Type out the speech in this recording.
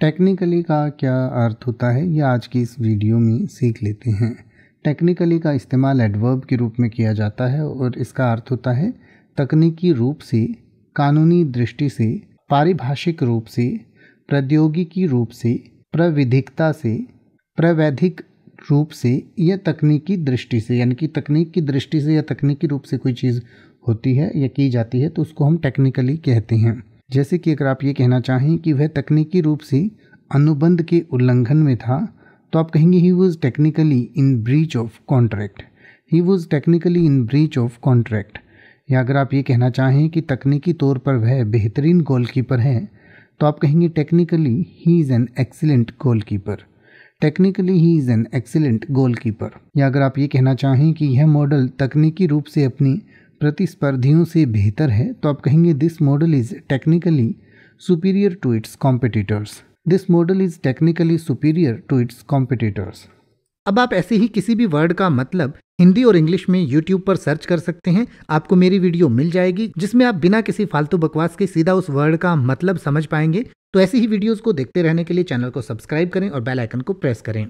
technically का क्या अर्थ होता है ये आज की इस वीडियो में सीख लेते हैं टेक्निकली का इस्तेमाल एडवर्ब के रूप में किया जाता है और इसका अर्थ होता है तकनीकी रूप से कानूनी दृष्टि से पारिभाषिक रूप से प्रौद्योगिकी रूप से प्रविधिकता से प्रवैधिक रूप से या तकनीकी दृष्टि से यानी कि तकनीक की दृष्टि से या तकनीकी रूप से कोई चीज़ होती है या की जाती है तो उसको हम टेक्निकली कहते हैं जैसे कि अगर आप ये कहना चाहें कि वह तकनीकी रूप से अनुबंध के उल्लंघन में था तो आप कहेंगे he was technically in breach of contract he was technically in breach of contract या अगर आप ये कहना चाहें कि तकनीकी तौर पर वह बेहतरीन गोलकीपर हैं तो आप कहेंगे technically he is an excellent goalkeeper technically he is an excellent goalkeeper या अगर आप ये कहना चाहें कि यह मॉडल तकनीकी रूप से अपनी प्रतिस्पर्धियों से बेहतर है तो आप कहेंगे this model is technically superior to its competitors this model is technically superior to its competitors अब आप ऐसे ही किसी भी वर्ड का मतलब हिंदी और इंग्लिश में यूट्यूब पर सर्च कर सकते हैं आपको मेरी वीडियो मिल जाएगी जिसमें आप बिना किसी फालतू बकवास के सीधा उस वर्ड का मतलब समझ पाएंगे तो ऐसी ही वीडियोस को देखते रहने के लिए चैनल को सब्सक्राइब करें और बेल आइकन को प्रेस करें